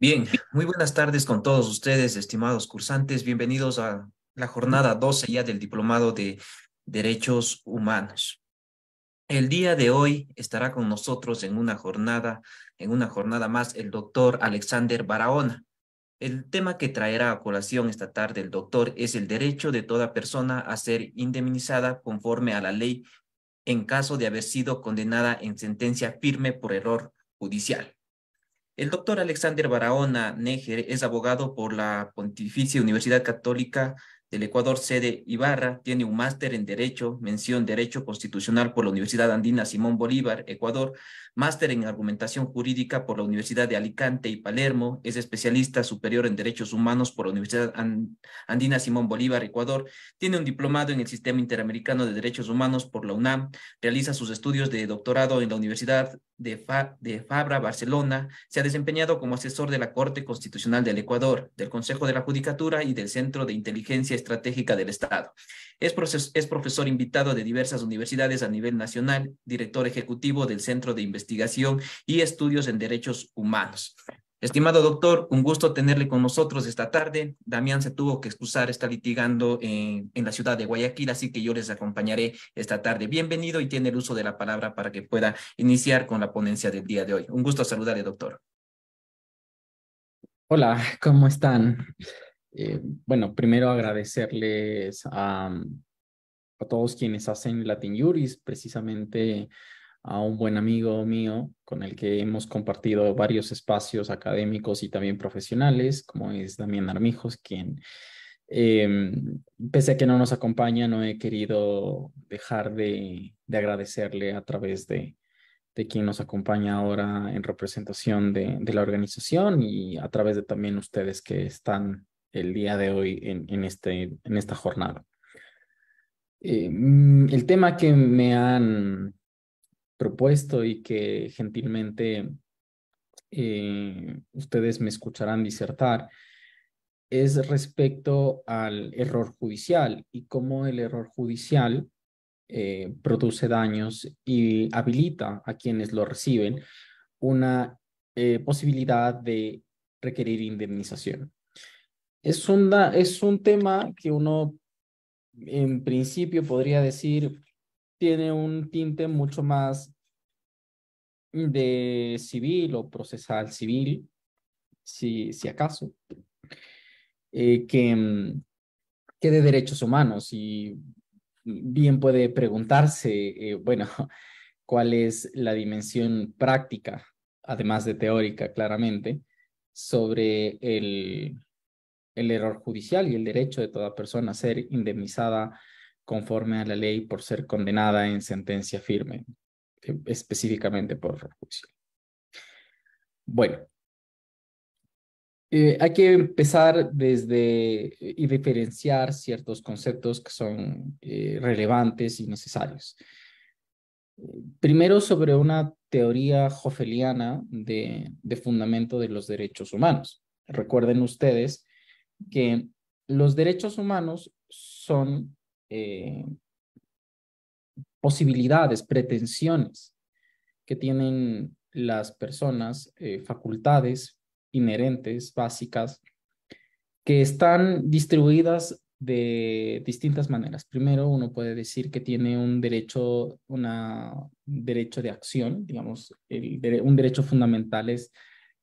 Bien, muy buenas tardes con todos ustedes, estimados cursantes. Bienvenidos a la jornada 12 ya del Diplomado de Derechos Humanos. El día de hoy estará con nosotros en una jornada, en una jornada más, el doctor Alexander Barahona. El tema que traerá a colación esta tarde el doctor es el derecho de toda persona a ser indemnizada conforme a la ley en caso de haber sido condenada en sentencia firme por error judicial. El doctor Alexander Barahona Neger es abogado por la Pontificia Universidad Católica del Ecuador, sede Ibarra, tiene un máster en Derecho, mención Derecho Constitucional por la Universidad Andina Simón Bolívar, Ecuador, máster en Argumentación Jurídica por la Universidad de Alicante y Palermo, es especialista superior en Derechos Humanos por la Universidad Andina Simón Bolívar, Ecuador, tiene un diplomado en el Sistema Interamericano de Derechos Humanos por la UNAM, realiza sus estudios de doctorado en la Universidad de, Fabra, Barcelona, se ha desempeñado como asesor de la Corte Constitucional del Ecuador, del Consejo de la Judicatura y del Centro de Inteligencia Estratégica del Estado. Es, es profesor invitado de diversas universidades a nivel nacional, director ejecutivo del Centro de Investigación y Estudios en Derechos Humanos. Estimado doctor, un gusto tenerle con nosotros esta tarde. Damián se tuvo que excusar, está litigando en, eh, en, la ciudad de Guayaquil, así que yo les acompañaré esta tarde. Bienvenido y tiene el uso de la palabra para que pueda iniciar con la ponencia del día de hoy. Un gusto saludarle, doctor. Hola, ¿cómo están? Eh, bueno, primero agradecerles a, a todos quienes hacen Latin Juris, precisamente a un buen amigo mío con el que hemos compartido varios espacios académicos y también profesionales, como es Damián Armijos, quien, em, pese a que no nos acompaña, no he querido dejar de, agradecerle a través de, de quien nos acompaña ahora en representación de, la organización y a través de también ustedes que están el día de hoy en, este, en esta jornada. Em, el tema que me han propuesto y que gentilmente eh, ustedes me escucharán disertar es respecto al error judicial y cómo el error judicial eh, produce daños y habilita a quienes lo reciben una eh, posibilidad de requerir indemnización. es un tema que uno en principio podría decir tiene un tinte mucho más de civil o procesal civil, si, si acaso, eh, mm, que, de derechos humanos. Y bien puede preguntarse, eh, bueno, cuál es la dimensión práctica, además de teórica, claramente, sobre el, el error judicial y el derecho de toda persona a ser indemnizada conforme a la ley por ser condenada en sentencia firme, eh, específicamente por perjuicio. Bueno, eh, hay que empezar desde eh, y diferenciar ciertos conceptos que son relevantes y necesarios. Primero, sobre una teoría hofeliana de, de fundamento de los derechos humanos. Recuerden ustedes que los derechos humanos son eh, posibilidades, pretensiones que tienen las personas, eh, facultades inherentes, básicas, que están distribuidas de distintas maneras. Primero, uno puede decir que tiene un derecho, una, derecho de acción, digamos, un derecho fundamental es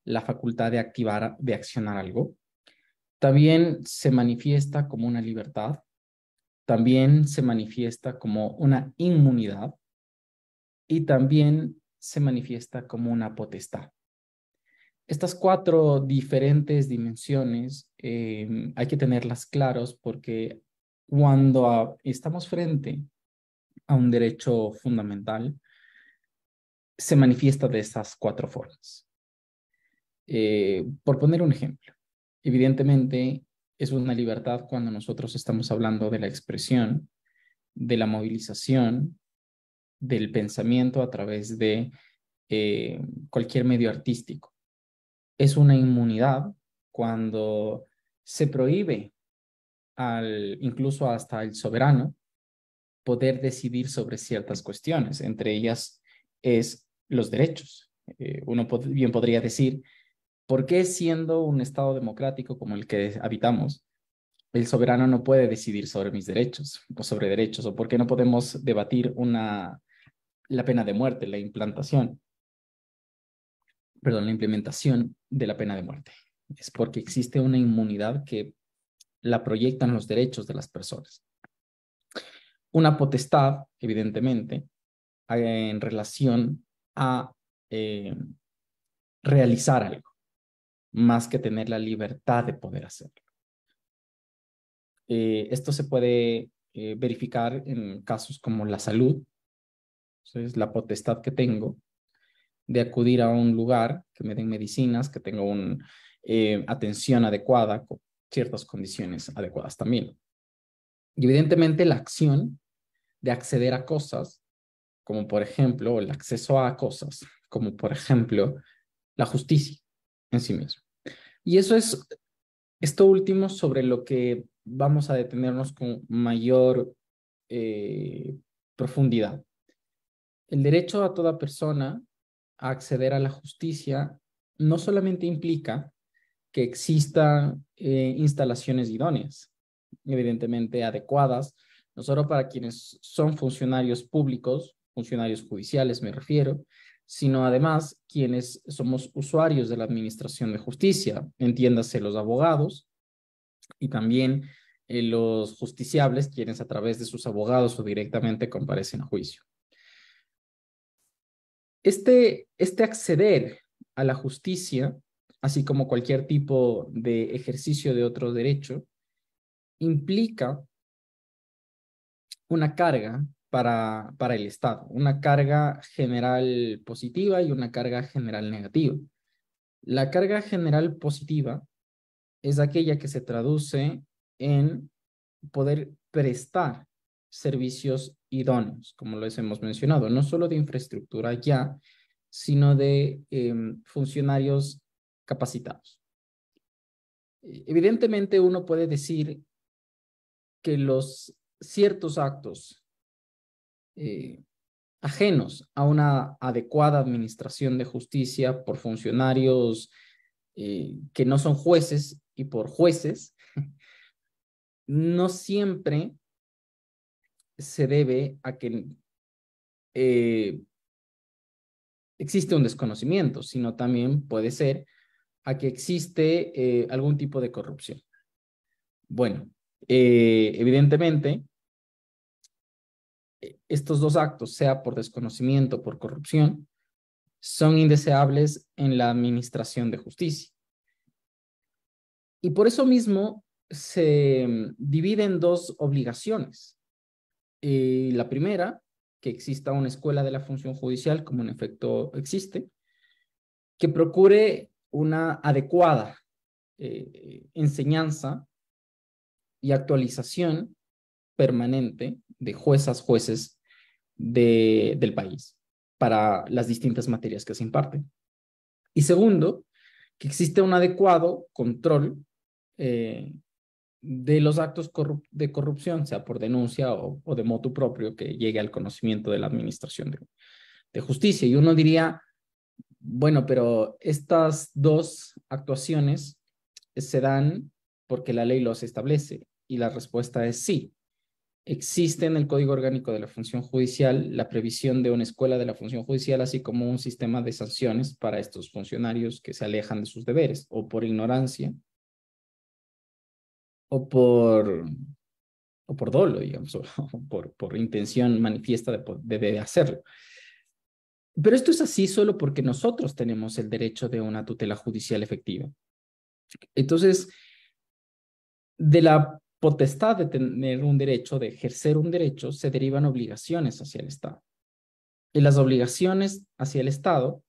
la facultad de activar, de accionar algo. También se manifiesta como una libertad, también se manifiesta como una inmunidad y también se manifiesta como una potestad. Estas cuatro diferentes dimensiones em, hay que tenerlas claras porque cuando estamos frente a un derecho fundamental, se manifiesta de estas cuatro formas. Eh, por poner un ejemplo, evidentemente es una libertad cuando nosotros estamos hablando de la expresión, de la movilización, del pensamiento a través de eh, cualquier medio artístico. Es una inmunidad cuando se prohíbe al, incluso hasta el soberano poder decidir sobre ciertas cuestiones, entre ellas es los derechos. Eh, uno bien podría decir, ¿Por qué siendo un Estado democrático como el que habitamos, el soberano no puede decidir sobre mis derechos o sobre derechos? ¿O por qué no podemos debatir la pena de muerte, la implantación, perdón, la implementación de la pena de muerte? Es porque existe una inmunidad que la proyectan los derechos de las personas. Una potestad, evidentemente, en relación a eh, realizar algo más que tener la libertad de poder hacerlo. Eh, esto se puede eh, verificar en casos como la salud, es la potestad que tengo de acudir a un lugar que me den medicinas, que tenga una eh, atención adecuada, con ciertas condiciones adecuadas también. Y evidentemente la acción de acceder a cosas, como por ejemplo el acceso a cosas, como por ejemplo la justicia en sí mismo. Y eso es esto último sobre lo que vamos a detenernos con mayor eh, profundidad. El derecho a toda persona a acceder a la justicia no solamente implica que existan eh, instalaciones idóneas, evidentemente adecuadas, no solo para quienes son funcionarios públicos, funcionarios judiciales me refiero, sino además quienes somos usuarios de la Administración de Justicia, entiéndase los abogados y también eh, los justiciables, quienes a través de sus abogados o directamente comparecen a juicio. Este, este acceder a la justicia, así como cualquier tipo de ejercicio de otro derecho, implica una carga para, el Estado, una carga general positiva y una carga general negativa. La carga general positiva es aquella que se traduce en poder prestar servicios idóneos, como les hemos mencionado, no solo de infraestructura ya, sino de em, funcionarios capacitados. E, evidentemente uno puede decir que los ciertos actos eh, ajenos a una adecuada administración de justicia por funcionarios eh, que no son jueces y por jueces, no siempre se debe a que eh, existe un desconocimiento, sino también puede ser a que existe algún tipo de corrupción. Bueno, evidentemente, eh, estos dos actos, sea por desconocimiento o por corrupción, son indeseables en la administración de justicia. Y por eso mismo se mm, dividen dos obligaciones. Eh, la primera, que exista una escuela de la función judicial, como en efecto existe, que procure una adecuada eh, enseñanza y actualización permanente de juezas, jueces del país para las distintas materias que se imparten. Y segundo, que existe un adecuado control eh, de los actos de corrupción, sea por denuncia o, de moto propio, que llegue al conocimiento de la Administración de Justicia. Y uno diría, bueno, pero estas dos actuaciones se dan porque la ley los establece. Y la respuesta es sí, Existe en el Código Orgánico de la Función Judicial la previsión de una escuela de la función judicial, así como un sistema de sanciones para estos funcionarios que se alejan de sus deberes o por ignorancia o por, o por dolo, digamos, o, por, intención manifiesta de hacerlo. Pero esto es así solo porque nosotros tenemos el derecho de una tutela judicial efectiva. Entonces, de la potestad de tener un derecho, de ejercer un derecho, se derivan obligaciones hacia el Estado. Y las obligaciones hacia el Estado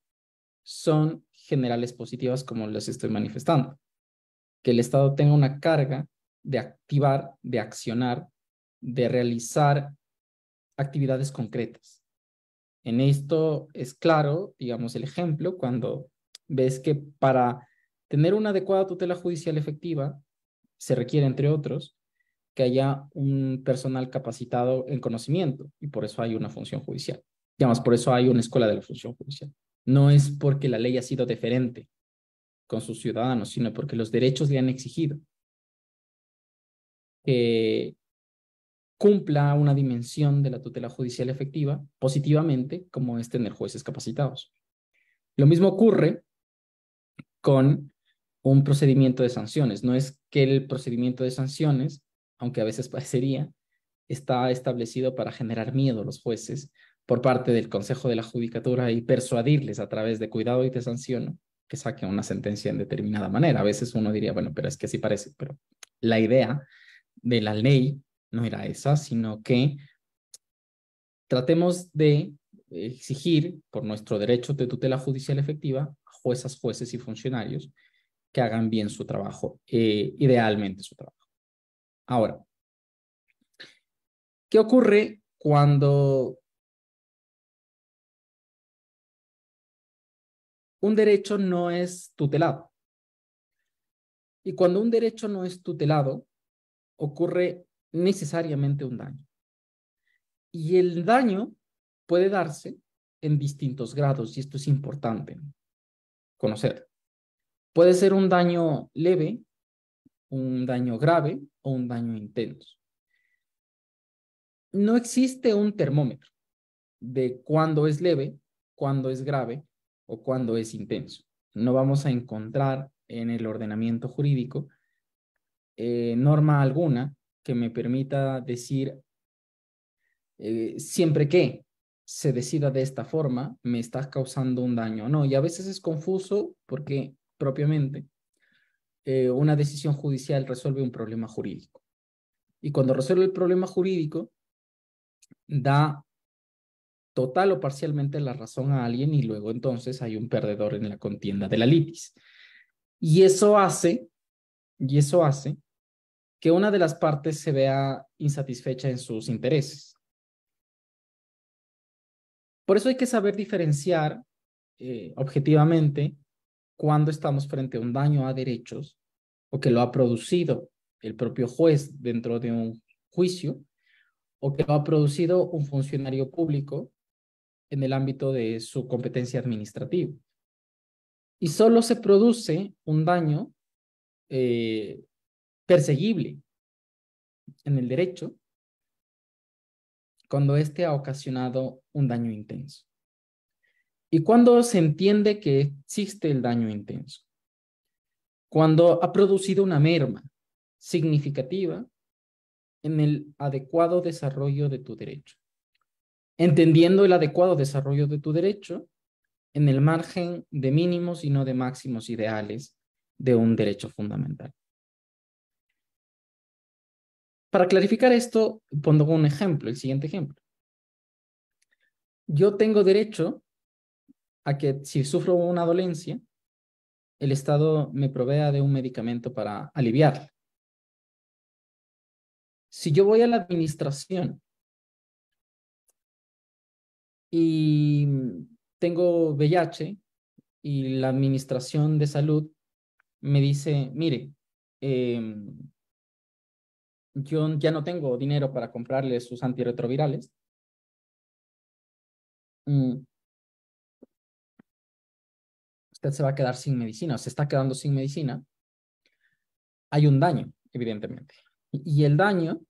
son generales positivas como las estoy manifestando. Que el Estado tenga una carga de activar, de accionar, de realizar actividades concretas. En esto es claro, digamos, el ejemplo cuando ves que para tener una adecuada tutela judicial efectiva se requiere, entre otros, que haya un personal capacitado en conocimiento y por eso hay una función judicial. Y además por eso hay una escuela de la función judicial. No es porque la ley ha sido diferente con sus ciudadanos, sino porque los derechos le han exigido que cumpla una dimensión de la tutela judicial efectiva positivamente, como es tener jueces capacitados. Lo mismo ocurre con un procedimiento de sanciones. No es que el procedimiento de sanciones aunque a veces parecería, está establecido para generar miedo a los jueces por parte del Consejo de la Judicatura y persuadirles a través de cuidado y de sanción que saquen una sentencia en determinada manera. A veces uno diría, bueno, pero es que así parece, pero la idea de la ley no era esa, sino que tratemos de exigir por nuestro derecho de tutela judicial efectiva a juezas, jueces y funcionarios que hagan bien su trabajo, eh, idealmente su trabajo. Ahora, ¿qué ocurre cuando un derecho no es tutelado? Y cuando un derecho no es tutelado, ocurre necesariamente un daño. Y el daño puede darse en distintos grados, y esto es importante conocer. Puede ser un daño leve, un daño grave o un daño intenso. No existe un termómetro de cuándo es leve, cuándo es grave o cuándo es intenso. No vamos a encontrar en el ordenamiento jurídico eh, norma alguna que me permita decir eh, siempre que se decida de esta forma, me estás causando un daño. No, y a veces es confuso porque propiamente eh, una decisión judicial resuelve un problema jurídico. Y cuando resuelve el problema jurídico, da total o parcialmente la razón a alguien y luego entonces hay un perdedor en la contienda de la litis. Y eso hace, y eso hace que una de las partes se vea insatisfecha en sus intereses. Por eso hay que saber diferenciar eh, objetivamente cuando estamos frente a un daño a derechos o que lo ha producido el propio juez dentro de un juicio o que lo ha producido un funcionario público en el ámbito de su competencia administrativa. Y solo se produce un daño eh, perseguible en el derecho cuando éste ha ocasionado un daño intenso. ¿Y cuándo se entiende que existe el daño intenso? Cuando ha producido una merma significativa en el adecuado desarrollo de tu derecho. Entendiendo el adecuado desarrollo de tu derecho en el margen de mínimos y no de máximos ideales de un derecho fundamental. Para clarificar esto, pongo un ejemplo, el siguiente ejemplo. Yo tengo derecho a que si sufro una dolencia, el Estado me provea de un medicamento para aliviarla. Si yo voy a la administración y tengo VIH y la administración de salud me dice, mire, em, yo ya no tengo dinero para comprarle sus antirretrovirales. Mm, usted se va a quedar sin medicina o se está quedando sin medicina, hay un daño, evidentemente. Y el daño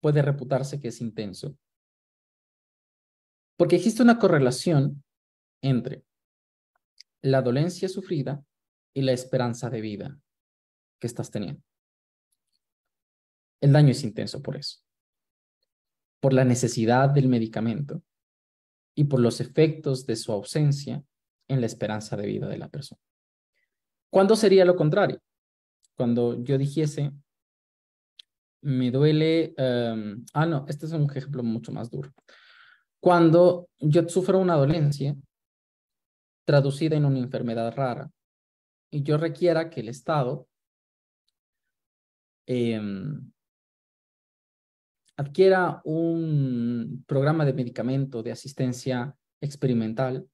puede reputarse que es intenso. Porque existe una correlación entre la dolencia sufrida y la esperanza de vida que estás teniendo. El daño es intenso por eso, por la necesidad del medicamento y por los efectos de su ausencia en la esperanza de vida de la persona. ¿Cuándo sería lo contrario? Cuando yo dijese, me duele, em, ah, no, este es un ejemplo mucho más duro. Cuando yo sufro una dolencia traducida en una enfermedad rara y yo requiera que el Estado em, adquiera un programa de medicamento de asistencia experimental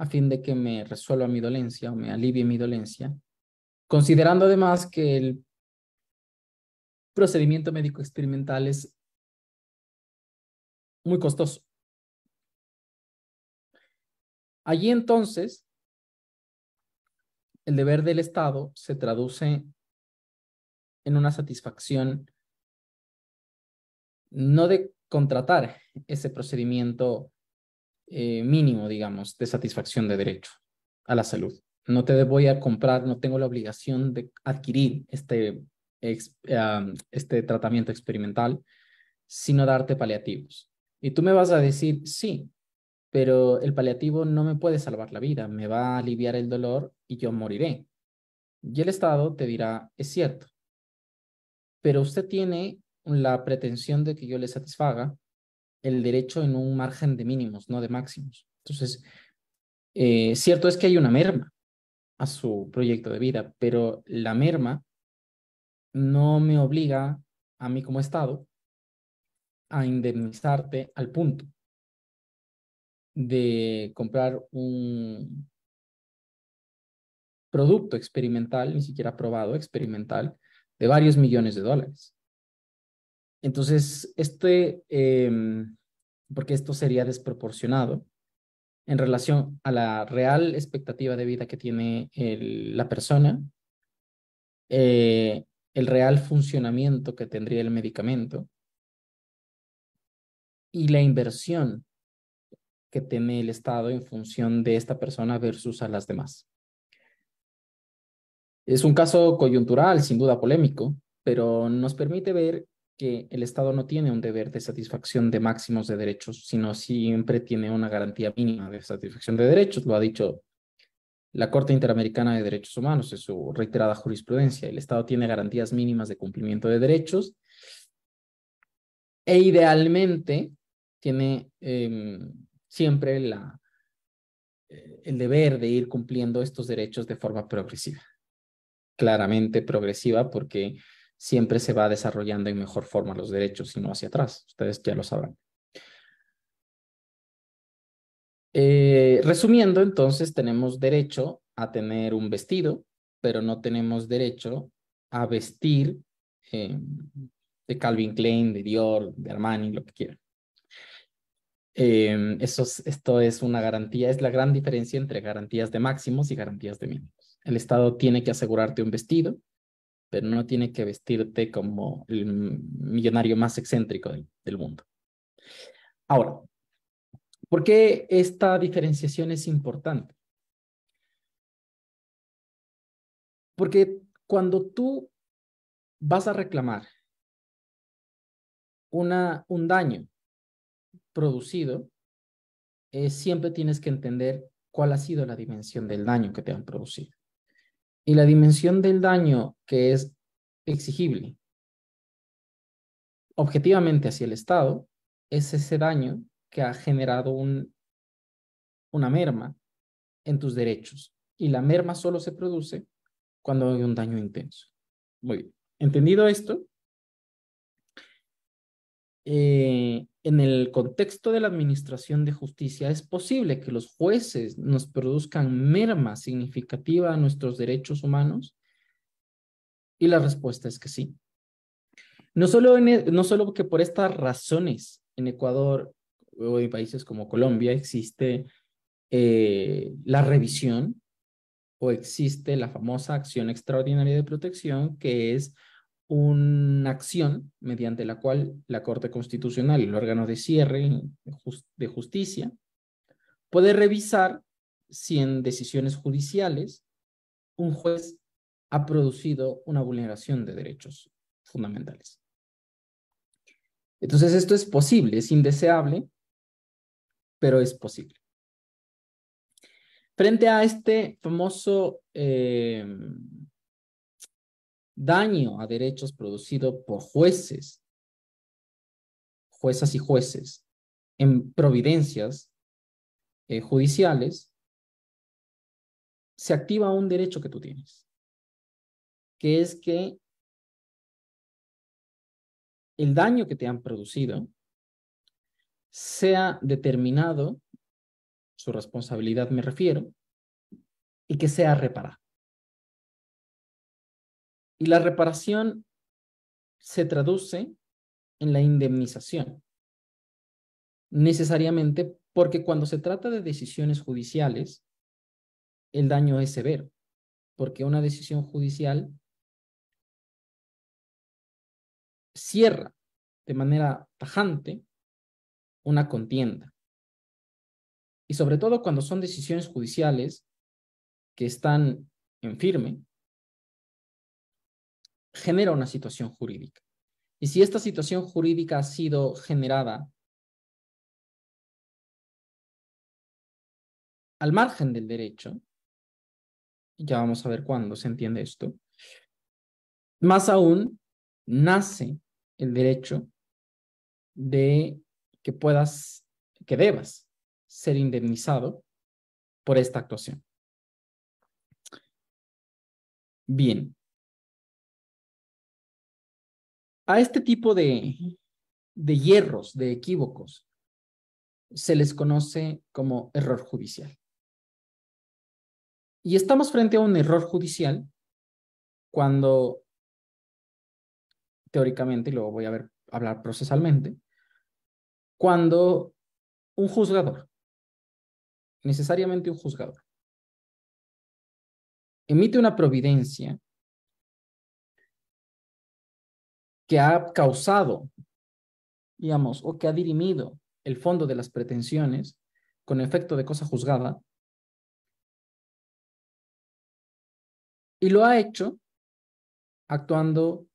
a fin de que me resuelva mi dolencia o me alivie mi dolencia, considerando además que el procedimiento médico experimental es muy costoso. Allí entonces, el deber del Estado se traduce en una satisfacción no de contratar ese procedimiento eh, mínimo, digamos, de satisfacción de derecho a la salud. No te voy a comprar, no tengo la obligación de adquirir este, este tratamiento experimental, sino darte paliativos. Y tú me vas a decir, sí, pero el paliativo no me puede salvar la vida, me va a aliviar el dolor y yo moriré. Y el Estado te dirá, es cierto, pero usted tiene la pretensión de que yo le satisfaga el derecho en un margen de mínimos, no de máximos. Entonces, eh, cierto es que hay una merma a su proyecto de vida, pero la merma no me obliga a mí como Estado a indemnizarte al punto de comprar un producto experimental, ni siquiera probado, experimental, de varios millones de dólares. Entonces, este, em, porque esto sería desproporcionado en relación a la real expectativa de vida que tiene la persona, eh, el real funcionamiento que tendría el medicamento y la inversión que tiene el Estado en función de esta persona versus a las demás. Es un caso coyuntural, sin duda polémico, pero nos permite ver que el Estado no tiene un deber de satisfacción de máximos de derechos, sino siempre tiene una garantía mínima de satisfacción de derechos. Lo ha dicho la Corte Interamericana de Derechos Humanos en su reiterada jurisprudencia. El Estado tiene garantías mínimas de cumplimiento de derechos e idealmente tiene em, siempre la, eh, el deber de ir cumpliendo estos derechos de forma progresiva. Claramente progresiva porque siempre se va desarrollando en mejor forma los derechos y no hacia atrás. Ustedes ya lo sabrán. Eh, resumiendo, entonces tenemos derecho a tener un vestido, pero no tenemos derecho a vestir eh, de Calvin Klein, de Dior, de Armani, lo que quieran. Eh, eso esto es una garantía, es la gran diferencia entre garantías de máximos y garantías de mínimos. El Estado tiene que asegurarte un vestido, pero no tiene que vestirte como el millonario más excéntrico del, mundo. Ahora, ¿por qué esta diferenciación es importante? Porque cuando tú vas a reclamar un daño producido, eh, siempre tienes que entender cuál ha sido la dimensión del daño que te han producido y la dimensión del daño que es exigible objetivamente hacia el Estado es ese daño que ha generado un, una merma en tus derechos. Y la merma solo se produce cuando hay un daño intenso. Muy bien. Entendido esto, eh, en el contexto de la administración de justicia es posible que los jueces nos produzcan merma significativa a nuestros derechos humanos? Y la respuesta es que sí. No solo, en, e, no solo que por estas razones en Ecuador o en países como Colombia existe eh, la revisión o existe la famosa acción extraordinaria de protección que es una acción mediante la cual la Corte Constitucional, el órgano de cierre de justicia, puede revisar si en decisiones judiciales un juez ha producido una vulneración de derechos fundamentales. Entonces esto es posible, es indeseable, pero es posible. Frente a este famoso eh, daño a derechos producido por jueces, juezas y jueces, en providencias eh, judiciales, se activa un derecho que tú tienes, que es que el daño que te han producido sea determinado, su responsabilidad me refiero, y que sea reparado. Y la reparación se traduce en la indemnización, necesariamente porque cuando se trata de decisiones judiciales, el daño es severo, porque una decisión judicial cierra de manera tajante una contienda. Y sobre todo cuando son decisiones judiciales que están en firme, genera una situación jurídica. Y si esta situación jurídica ha sido generada al margen del derecho, ya vamos a ver cuándo se entiende esto, más aún nace el derecho de que puedas, que debas ser indemnizado por esta actuación. Bien, a este tipo de, de hierros, de equívocos, se les conoce como error judicial. Y estamos frente a un error judicial cuando, teóricamente, y luego voy a ver, hablar procesalmente, cuando un juzgador, necesariamente un juzgador, emite una providencia que ha causado, digamos, o que ha dirimido el fondo de las pretensiones con efecto de cosa juzgada, y lo ha hecho actuando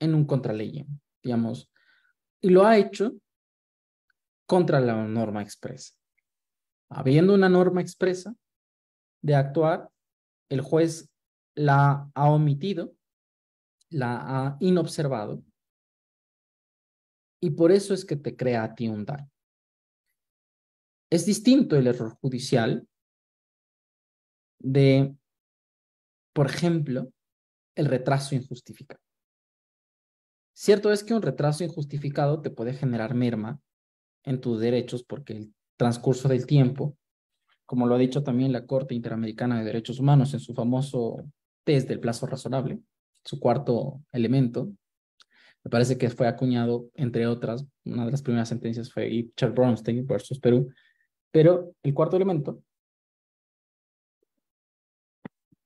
en un contraley, digamos, y lo ha hecho contra la norma expresa. Habiendo una norma expresa de actuar, el juez la ha omitido la ha inobservado y por eso es que te crea a ti un daño. Es distinto el error judicial de, por ejemplo, el retraso injustificado. Cierto es que un retraso injustificado te puede generar merma en tus derechos porque el transcurso del tiempo, como lo ha dicho también la Corte Interamericana de Derechos Humanos en su famoso test del plazo razonable, su cuarto elemento. Me parece que fue acuñado, entre otras, una de las primeras sentencias fue Richard Bromstein versus Perú. Pero el cuarto elemento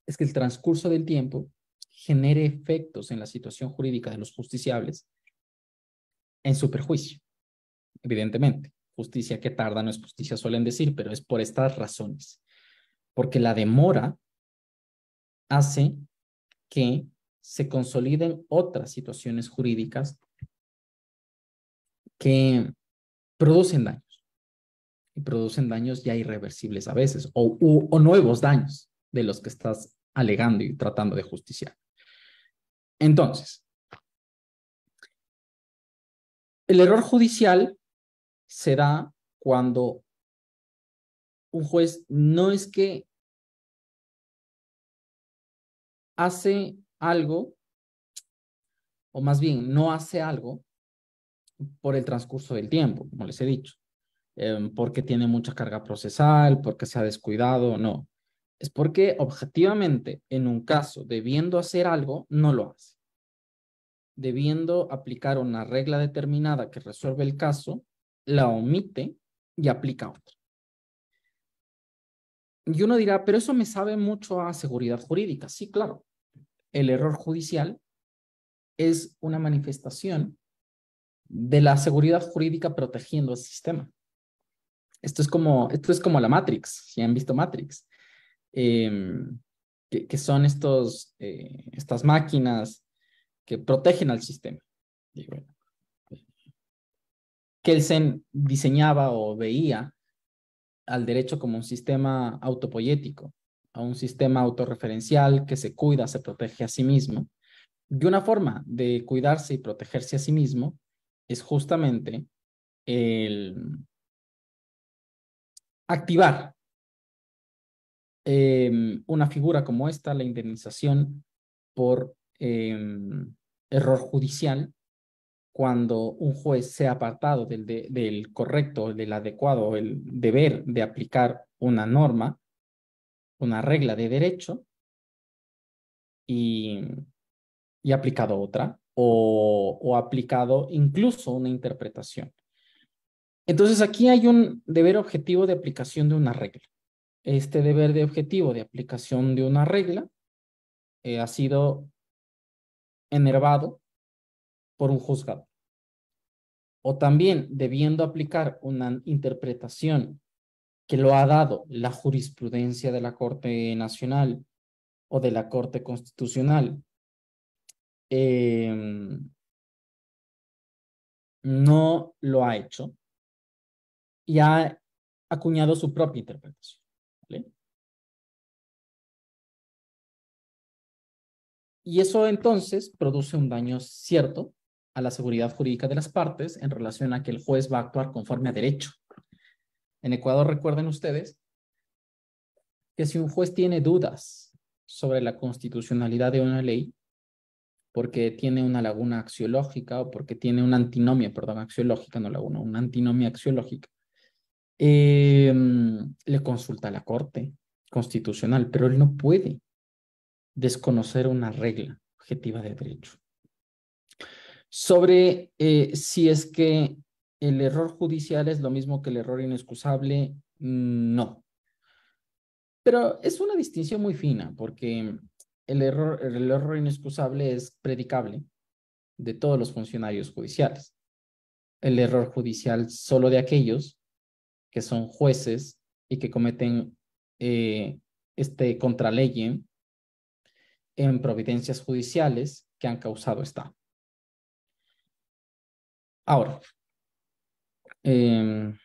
es que el transcurso del tiempo genere efectos en la situación jurídica de los justiciables en su perjuicio, evidentemente. Justicia que tarda no es justicia, suelen decir, pero es por estas razones. Porque la demora hace que se consoliden otras situaciones jurídicas que producen daños y producen daños ya irreversibles a veces o, nuevos daños de los que estás alegando y tratando de justiciar. Entonces, el error judicial será cuando un juez no es que hace algo, o más bien no hace algo por el transcurso del tiempo, como les he dicho, em, porque tiene mucha carga procesal, porque se ha descuidado, no. Es porque objetivamente, en un caso, debiendo hacer algo, no lo hace. Debiendo aplicar una regla determinada que resuelve el caso, la omite y aplica otra. Y uno dirá, pero eso me sabe mucho a seguridad jurídica. Sí, claro, el error judicial es una manifestación de la seguridad jurídica protegiendo el sistema. Esto es como, esto es como la Matrix, si han visto Matrix, em, que, son estos, eh, estas máquinas que protegen al sistema. Eh, Kelsen diseñaba o veía al derecho como un sistema autopoyético, a un sistema autorreferencial que se cuida, se protege a sí mismo. Y una forma de cuidarse y protegerse a sí mismo es justamente el activar em, una figura como esta, la indemnización por em, error judicial, cuando un juez se ha apartado del, del correcto, del adecuado, el deber de aplicar una norma una regla de derecho y, y aplicado otra o, ha aplicado incluso una interpretación. Entonces aquí hay un deber objetivo de aplicación de una regla. Este deber de objetivo de aplicación de una regla eh, ha sido enervado por un juzgado. O también debiendo aplicar una interpretación que lo ha dado la jurisprudencia de la Corte Nacional o de la Corte Constitucional. Em, no lo ha hecho y ha acuñado su propia interpretación. Y eso entonces produce un daño cierto a la seguridad jurídica de las partes en relación a que el juez va a actuar conforme a derecho en Ecuador recuerden ustedes que si un juez tiene dudas sobre la constitucionalidad de una ley, porque tiene una laguna axiológica o porque tiene una antinomia, perdón, axiológica, no laguna, una antinomia axiológica, em, le consulta a la Corte Constitucional, pero él no puede desconocer una regla objetiva de derecho. Sobre eh, si es que ¿El error judicial es lo mismo que el error inexcusable? Mm, no. Pero es una distinción muy fina porque el error, el error inexcusable es predicable de todos los funcionarios judiciales. El error judicial solo de aquellos que son jueces y que cometen eh, este ley en providencias judiciales que han causado esta. Ahora, Em,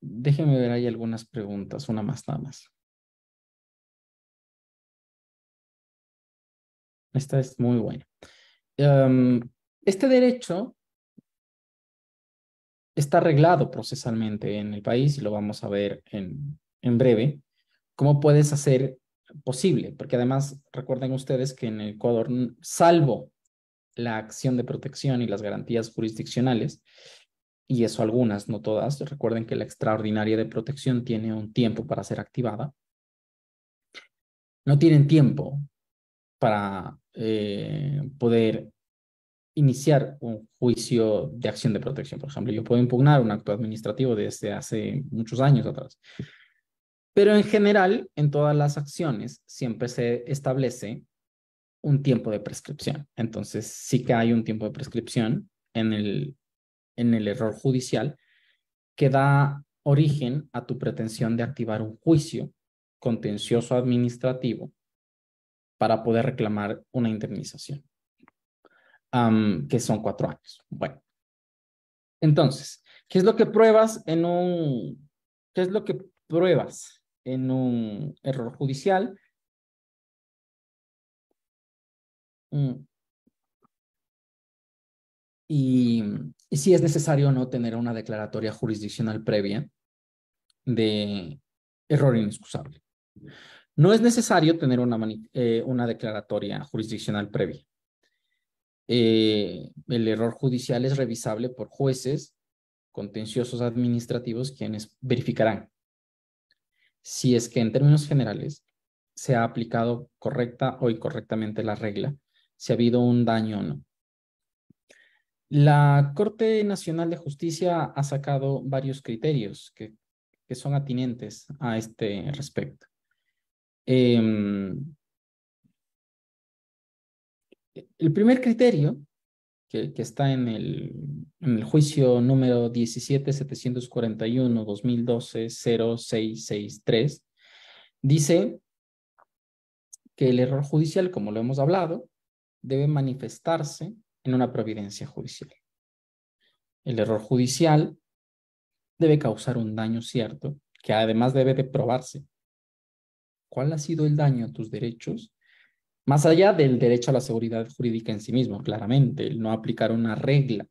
déjenme ver, hay algunas preguntas, una más nada más. Esta es muy buena. Em, este derecho está arreglado procesalmente en el país y lo vamos a ver en, en breve. ¿Cómo puedes hacer posible? Porque además recuerden ustedes que en el Ecuador, salvo la acción de protección y las garantías jurisdiccionales, y eso algunas, no todas. Recuerden que la extraordinaria de protección tiene un tiempo para ser activada. No tienen tiempo para eh, poder iniciar un juicio de acción de protección. Por ejemplo, yo puedo impugnar un acto administrativo desde hace muchos años atrás. Pero en general, en todas las acciones siempre se establece un tiempo de prescripción. Entonces, sí que hay un tiempo de prescripción en el, en el error judicial que da origen a tu pretensión de activar un juicio contencioso administrativo para poder reclamar una indemnización, que son cuatro años. Bueno, entonces, ¿qué es lo que pruebas en un, qué es lo que pruebas en un error judicial? Mm. Y, si es necesario o no tener una declaratoria jurisdiccional previa de error inexcusable. No es necesario tener una, eh, una declaratoria jurisdiccional previa. Eh, el error judicial es revisable por jueces contenciosos administrativos quienes verificarán si es que en términos generales se ha aplicado correcta o incorrectamente la regla si ha habido un daño o no. La Corte Nacional de Justicia ha sacado varios criterios que, son atinentes a este respecto. Em, el primer criterio que, está en el, en el, juicio número 17741-2012-0663 dice que el error judicial, como lo hemos hablado, debe manifestarse en una providencia judicial. El error judicial debe causar un daño cierto que además debe de probarse. ¿Cuál ha sido el daño a tus derechos? Más allá del derecho a la seguridad jurídica en sí mismo, claramente, el no aplicar una regla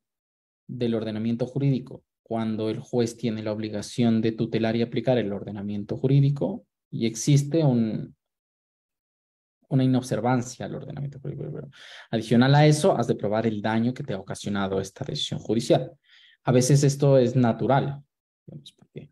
del ordenamiento jurídico cuando el juez tiene la obligación de tutelar y aplicar el ordenamiento jurídico y existe un, una inobservancia al ordenamiento jurídico. Adicional a eso, has de probar el daño que te ha ocasionado esta decisión judicial. A veces esto es natural, porque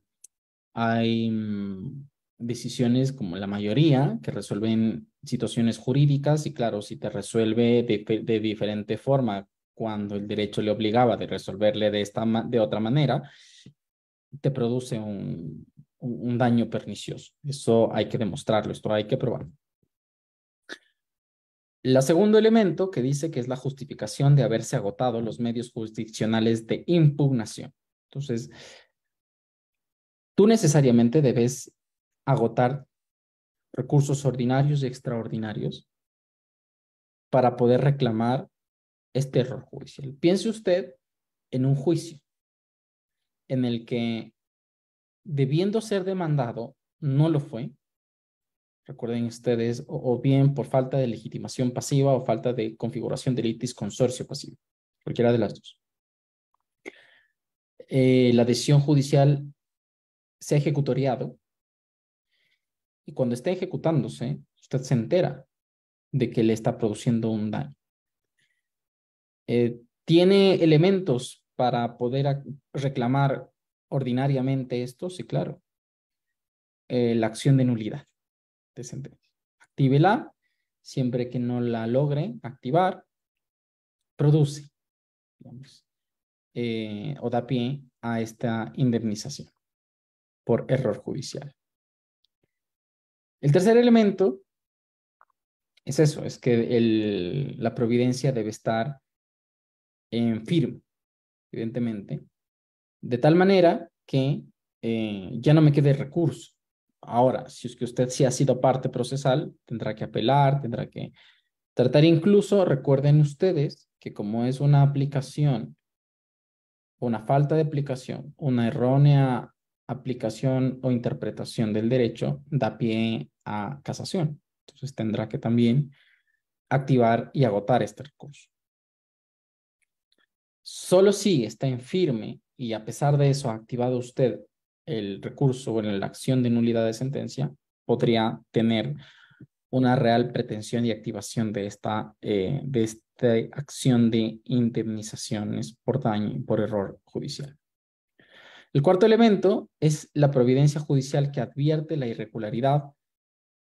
hay mm, decisiones como la mayoría que resuelven situaciones jurídicas y claro, si te resuelve de, diferente forma cuando el derecho le obligaba de resolverle de, esta, de otra manera, te produce un, daño pernicioso. Eso hay que demostrarlo, esto hay que probar el segundo elemento que dice que es la justificación de haberse agotado los medios jurisdiccionales de impugnación. Entonces, tú necesariamente debes agotar recursos ordinarios y extraordinarios para poder reclamar este error judicial. Piense usted en un juicio en el que, debiendo ser demandado, no lo fue, recuerden ustedes, o, bien por falta de legitimación pasiva o falta de configuración del litis consorcio pasivo, cualquiera de las dos. Eh, la decisión judicial se ha ejecutoriado y cuando está ejecutándose, usted se entera de que le está produciendo un daño. Eh, ¿Tiene elementos para poder reclamar ordinariamente esto? Sí, claro. Eh, la acción de nulidad sentencia. Actívela, siempre que no la logre activar, produce, eh, o da pie a esta indemnización por error judicial. El tercer elemento es eso, es que la providencia debe estar en firme, evidentemente, de tal manera que eh, ya no me quede recurso Ahora, si es que usted sí ha sido parte procesal, tendrá que apelar, tendrá que tratar incluso, recuerden ustedes que como es una aplicación, una falta de aplicación, una errónea aplicación o interpretación del derecho, da pie a casación. Entonces tendrá que también activar y agotar este recurso. Solo si está en firme y a pesar de eso ha activado usted el recurso o la acción de nulidad de sentencia podría tener una real pretensión y activación de esta, eh, de esta acción de indemnizaciones por daño por error judicial. El cuarto elemento es la providencia judicial que advierte la irregularidad.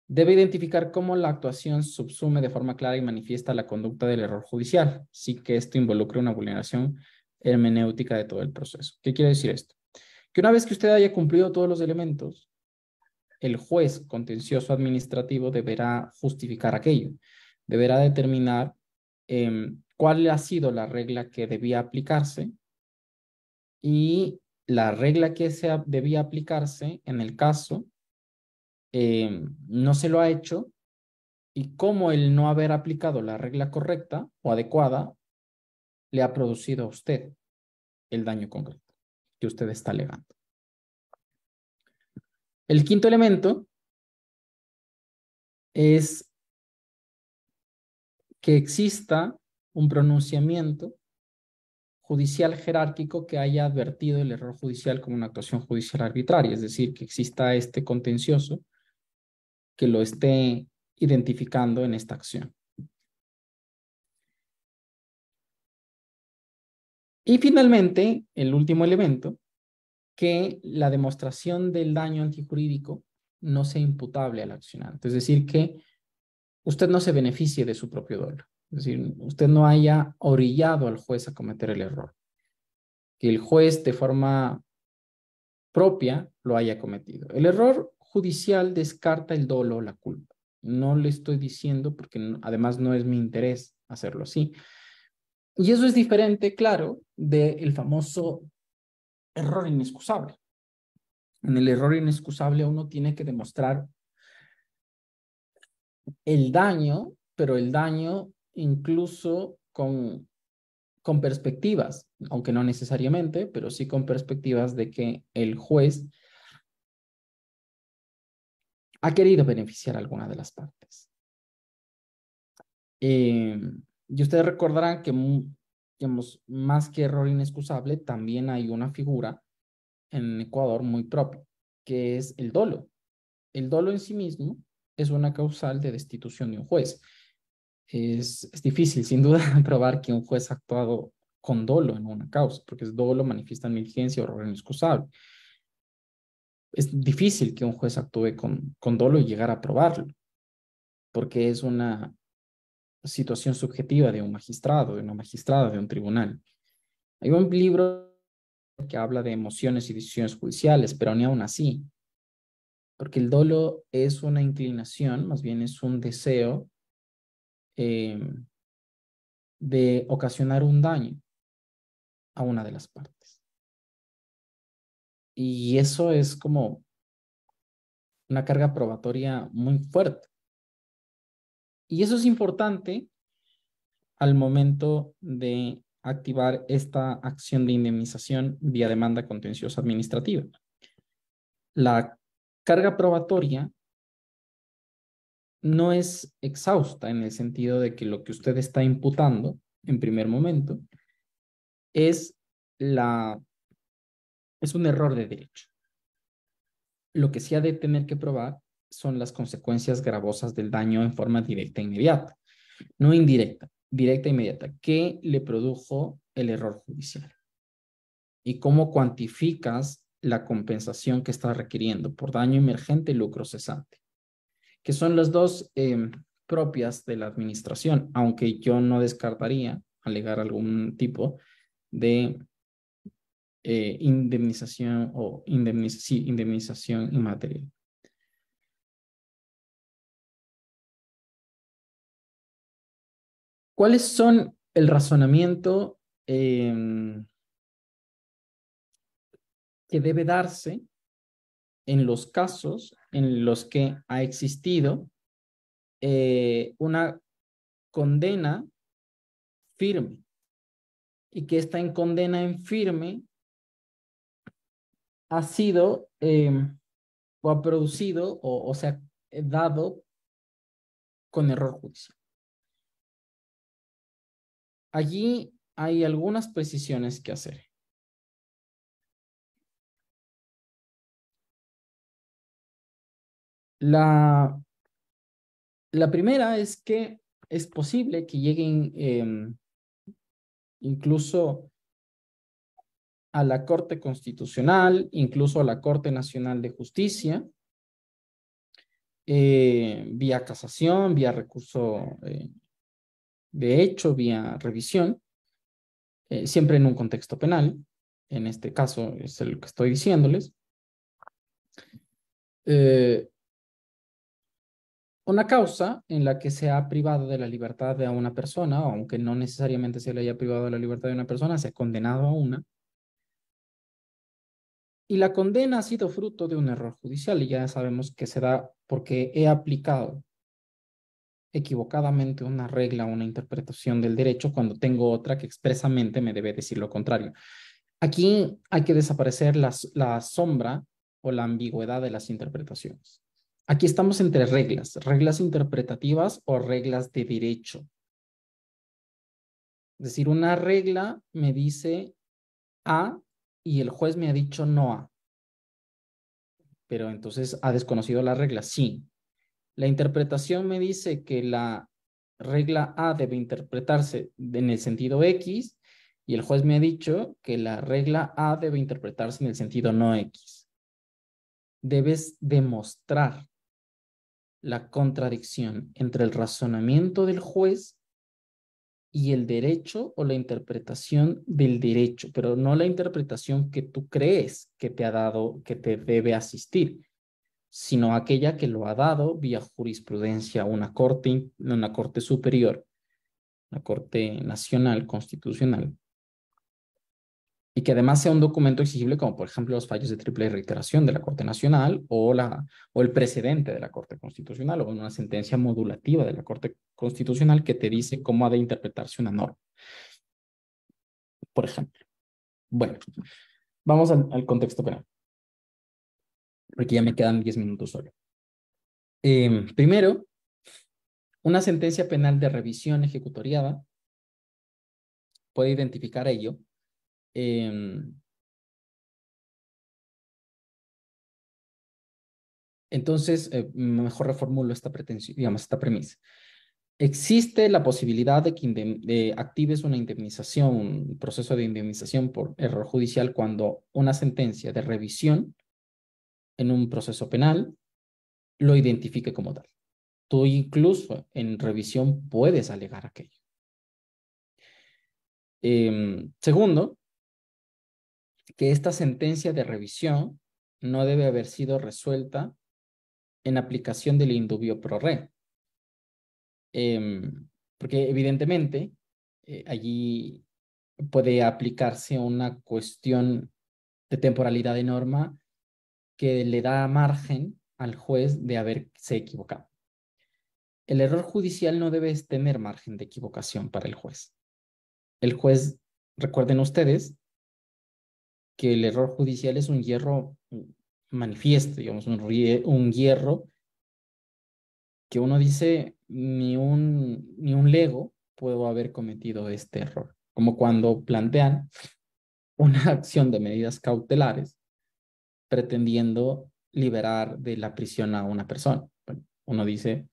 Debe identificar cómo la actuación subsume de forma clara y manifiesta la conducta del error judicial, sí que esto involucre una vulneración hermenéutica de todo el proceso. ¿Qué quiere decir esto? que una vez que usted haya cumplido todos los elementos, el juez contencioso administrativo deberá justificar aquello, deberá determinar em, cuál ha sido la regla que debía aplicarse y la regla que se debía aplicarse en el caso em, no se lo ha hecho y cómo el no haber aplicado la regla correcta o adecuada le ha producido a usted el daño concreto usted está alegando. El quinto elemento es que exista un pronunciamiento judicial jerárquico que haya advertido el error judicial como una actuación judicial arbitraria, es decir, que exista este contencioso que lo esté identificando en esta acción. Y finalmente, el último elemento, que la demostración del daño antijurídico no sea imputable al accionante. Es decir, que usted no se beneficie de su propio dolor. Es decir, usted no haya orillado al juez a cometer el error. Que el juez de forma propia lo haya cometido. El error judicial descarta el dolo o la culpa. No le estoy diciendo porque además no es mi interés hacerlo así. Y eso es diferente, claro, del famoso error inexcusable. En el error inexcusable uno tiene que demostrar el daño, pero el daño incluso con, con perspectivas, aunque no necesariamente, pero sí con perspectivas de que el juez ha querido beneficiar a alguna de las partes. Em, y ustedes recordarán que, mm, digamos, más que error inexcusable, también hay una figura en Ecuador muy propia, que es el dolo. El dolo en sí mismo es una causal de destitución de un juez. Es, difícil, sin duda, probar que un juez ha actuado con dolo en una causa, porque es dolo, manifiesta negligencia o error inexcusable. Es difícil que un juez actúe con, con dolo y llegar a probarlo, porque es una situación subjetiva de un magistrado, de una magistrada, de un tribunal. Hay un libro que habla de emociones y decisiones judiciales, pero ni aún así, porque el dolo es una inclinación, más bien es un deseo em, de ocasionar un daño a una de las partes. Y eso es como una carga probatoria muy fuerte. Y eso es importante al momento de activar esta acción de indemnización vía demanda contenciosa administrativa. La carga probatoria no es exhausta en el sentido de que lo que usted está imputando en primer momento es la es un error de derecho. Lo que sí ha de tener que probar son las consecuencias gravosas del daño en forma directa e inmediata, no indirecta, directa e inmediata. ¿Qué le produjo el error judicial? ¿Y cómo cuantificas la compensación que estás requiriendo por daño emergente y lucro cesante? Que son las dos em, propias de la administración, aunque yo no descartaría alegar algún tipo de eh, indemnización o indemnización inmaterial. ¿Cuáles son el razonamiento em, que debe darse en los casos en los que ha existido eh, una condena firme y que esta en condena en firme ha sido em, o ha producido o, o se ha eh, dado con error judicial. Allí hay algunas precisiones que hacer. La, primera es que es posible que lleguen em, incluso a la Corte Constitucional, incluso a la Corte Nacional de Justicia, eh, vía casación, vía recurso eh, de hecho vía revisión, eh, siempre en un contexto penal, en este caso es el que estoy diciéndoles, eh, una causa en la que se ha privado de la libertad de a una persona, aunque no necesariamente se le haya privado de la libertad de una persona, se ha condenado a una. Y la condena ha sido fruto de un error judicial y ya sabemos que se da porque he aplicado equivocadamente una regla o una interpretación del derecho cuando tengo otra que expresamente me debe decir lo contrario. Aquí hay que desaparecer la, la sombra o la ambigüedad de las interpretaciones. Aquí estamos entre reglas, reglas interpretativas o reglas de derecho. Es decir, una regla me dice A y el juez me ha dicho no A. Pero entonces ha desconocido la regla. Sí, la interpretación me dice que la regla A debe interpretarse en el sentido X y el juez me ha dicho que la regla A debe interpretarse en el sentido no X. Debes demostrar la contradicción entre el razonamiento del juez y el derecho o la interpretación del derecho, pero no la interpretación que tú crees que te ha dado, que te debe asistir, sino aquella que lo ha dado vía jurisprudencia a una corte, una corte superior, la corte nacional constitucional, y que además sea un documento exigible como por ejemplo los fallos de triple reiteración de la Corte Nacional o, la, o el precedente de la Corte Constitucional o una sentencia modulativa de la Corte Constitucional que te dice cómo ha de interpretarse una norma. Por ejemplo. Bueno, vamos al, al contexto penal porque ya me quedan 10 minutos solo. Em, primero, una sentencia penal de revisión ejecutoriada puede identificar ello. Em, entonces, eh, mejor reformulo esta pretensión, digamos, esta premisa. Existe la posibilidad de que actives una indemnización, un proceso de indemnización por error judicial cuando una sentencia de revisión en un proceso penal lo identifique como tal. Tú incluso en revisión puedes alegar aquello. Em, segundo, que esta sentencia de revisión no debe haber sido resuelta en aplicación del indubio pro re. Em, porque evidentemente eh, allí puede aplicarse una cuestión de temporalidad de norma que le da margen al juez de haberse equivocado. El error judicial no debe tener margen de equivocación para el juez. El juez, recuerden ustedes, que el error judicial es un hierro manifiesto, digamos, un, un hierro que uno dice, ni un, ni un lego puedo haber cometido este error. Como cuando plantean una acción de medidas cautelares pretendiendo liberar de la prisión a una persona. Uno dice,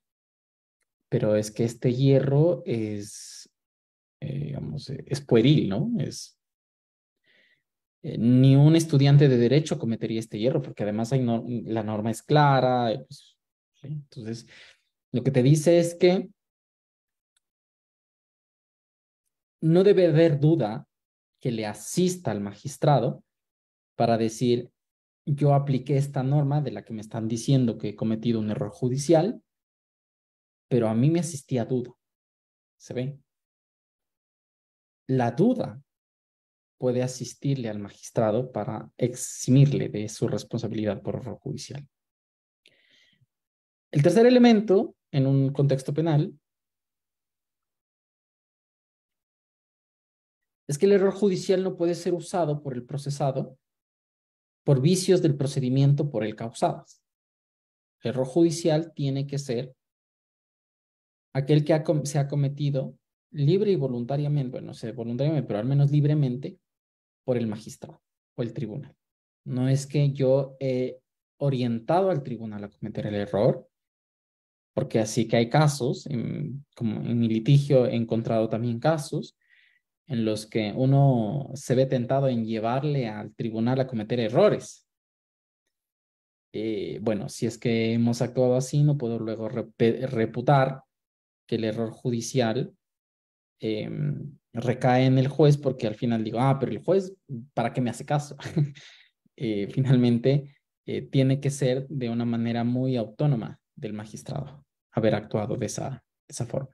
pero es que este hierro es, eh, digamos, eh, es pueril, ¿no? Es, eh, ni un estudiante de derecho cometería este hierro, porque además hay la norma es clara. Pues, entonces, lo que te dice es que no debe haber duda que le asista al magistrado para decir, yo apliqué esta norma de la que me están diciendo que he cometido un error judicial, pero a mí me asistía duda. ¿Se ve? La duda puede asistirle al magistrado para eximirle de su responsabilidad por error judicial. El tercer elemento, en un contexto penal, es que el error judicial no puede ser usado por el procesado por vicios del procedimiento por él causadas. El error judicial tiene que ser aquel que se ha cometido libre y voluntariamente, bueno, no sé, voluntariamente, pero al menos libremente por el magistrado o el tribunal. No es que yo he orientado al tribunal a cometer el error, porque así que hay casos, como en mi litigio he encontrado también casos, en los que uno se ve tentado en llevarle al tribunal a cometer errores. Eh, bueno, si es que hemos actuado así, no puedo luego reputar que el error judicial em, recae en el juez porque al final digo, ah, pero el juez, ¿para qué me hace caso? Eh, finalmente, eh, tiene que ser de una manera muy autónoma del magistrado haber actuado de esa forma.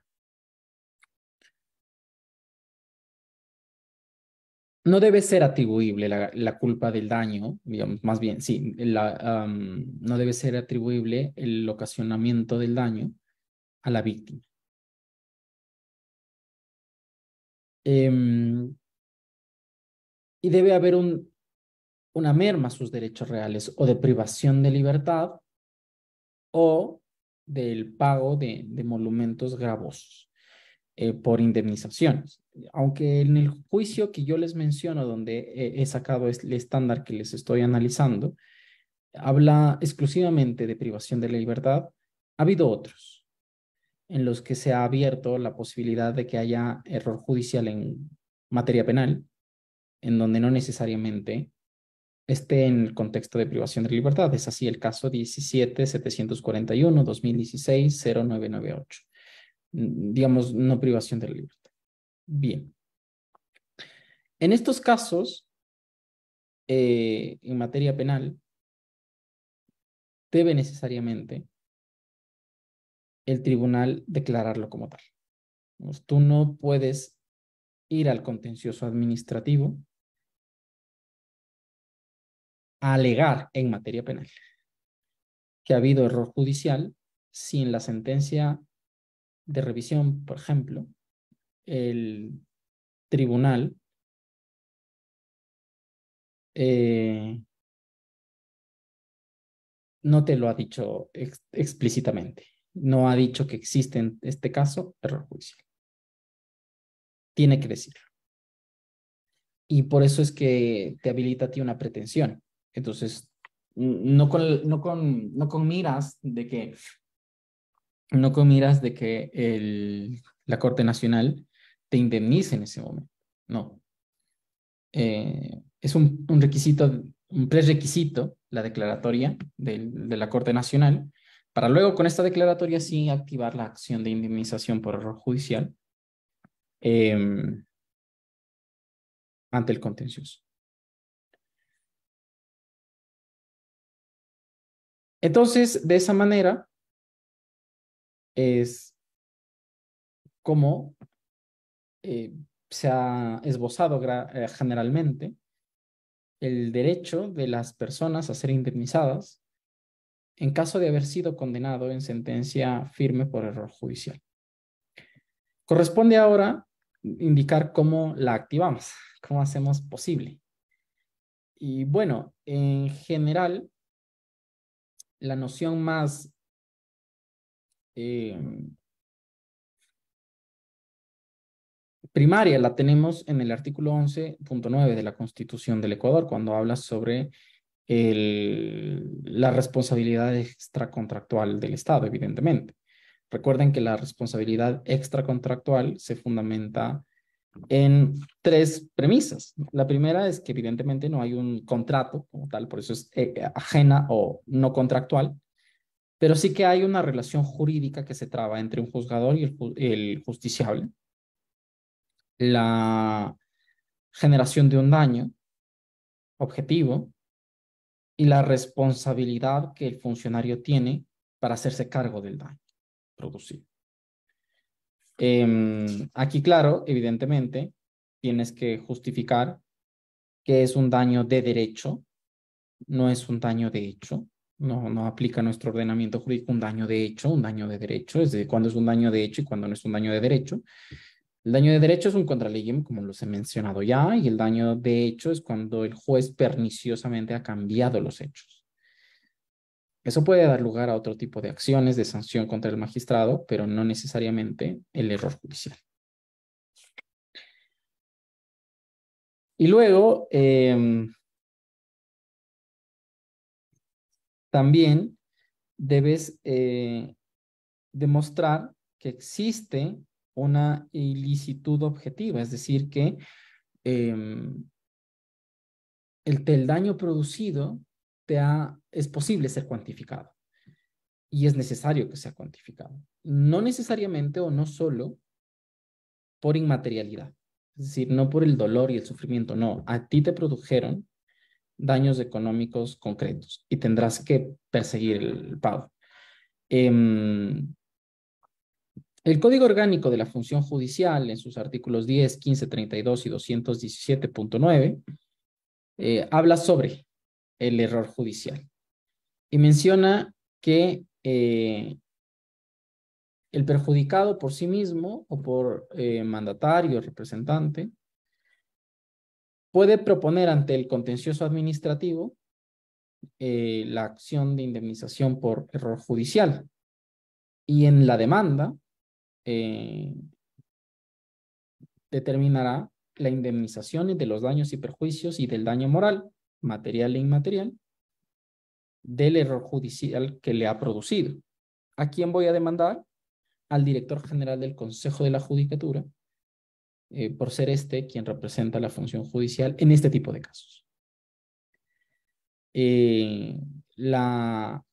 no debe ser atribuible la, culpa del daño, digamos, más bien, sí, no debe ser atribuible el ocasionamiento del daño a la víctima. Em, y debe haber una merma a sus derechos reales o de privación de libertad o del pago de, de monumentos gravosos. Eh, por indemnizaciones. Aunque en el juicio que yo les menciono, donde he, sacado el estándar que les estoy analizando, habla exclusivamente de privación de la libertad, ha habido otros en los que se ha abierto la posibilidad de que haya error judicial en materia penal, en donde no necesariamente esté en el contexto de privación de libertad. Es así el caso 17-741-2016-0998. Mm, digamos, no privación de la libertad. Bien. En estos casos, eh, en materia penal, debe necesariamente el tribunal declararlo como tal. tú no puedes ir al contencioso administrativo a alegar en materia penal que ha habido error judicial sin la sentencia de revisión, por ejemplo, el tribunal eh, no te lo ha dicho explícitamente. No ha dicho que existe en este caso error judicial. Tiene que decirlo. Y por eso es que te habilita a ti una pretensión. Entonces, no con, no con, no con miras de que no con miras de que la Corte Nacional te indemnice en ese momento, no. Eh, es un, requisito, un prerequisito, la declaratoria de la Corte Nacional, para luego con esta declaratoria sí activar la acción de indemnización por error judicial em, ante el contencioso. Entonces, de esa manera, es cómo eh, se ha esbozado eh, generalmente el derecho de las personas a ser indemnizadas en caso de haber sido condenado en sentencia firme por error judicial. Corresponde ahora indicar cómo la activamos, cómo hacemos posible. Y bueno, en general, la noción más eh, primaria la tenemos en el artículo 11.9 de la Constitución del Ecuador, cuando habla sobre la responsabilidad extracontractual del Estado, evidentemente. Recuerden que la responsabilidad extracontractual se fundamenta en tres premisas. La primera es que evidentemente no hay un contrato como tal, por eso es eh, ajena o no contractual pero sí que hay una relación jurídica que se traba entre un juzgador y el, justiciable. La generación de un daño objetivo y la responsabilidad que el funcionario tiene para hacerse cargo del daño producido. Em, aquí, claro, evidentemente, tienes que justificar que es un daño de derecho, no es un daño de hecho, no, no aplica nuestro ordenamiento jurídico un daño de hecho, un daño de derecho, es de cuándo es un daño de hecho y cuándo no es un daño de derecho. El daño de derecho es un contralegem, como los he mencionado ya, y el daño de hecho es cuando el juez perniciosamente ha cambiado los hechos. Eso puede dar lugar a otro tipo de acciones de sanción contra el magistrado, pero no necesariamente el error judicial. Y luego, em, También debes eh, demostrar que existe una ilicitud objetiva, es decir, que em, el, daño producido te es posible ser cuantificado y es necesario que sea cuantificado. No necesariamente o no solo por inmaterialidad, es decir, no por el dolor y el sufrimiento, no, a ti te produjeron daños económicos concretos y tendrás que perseguir el pago. Em, el Código Orgánico de la Función Judicial, en sus artículos 10, 15, 32 y 217.9, eh, habla sobre el error judicial y menciona que eh, el perjudicado por sí mismo o por eh, mandatario representante puede proponer ante el contencioso administrativo eh, la acción de indemnización por error judicial. Y en la demanda eh, determinará la indemnización de los daños y perjuicios y del daño moral, material e inmaterial, del error judicial que le ha producido. ¿A quién voy a demandar? Al director general del Consejo de la Judicatura eh, por ser este quien representa la función judicial en este tipo de casos. Eh, la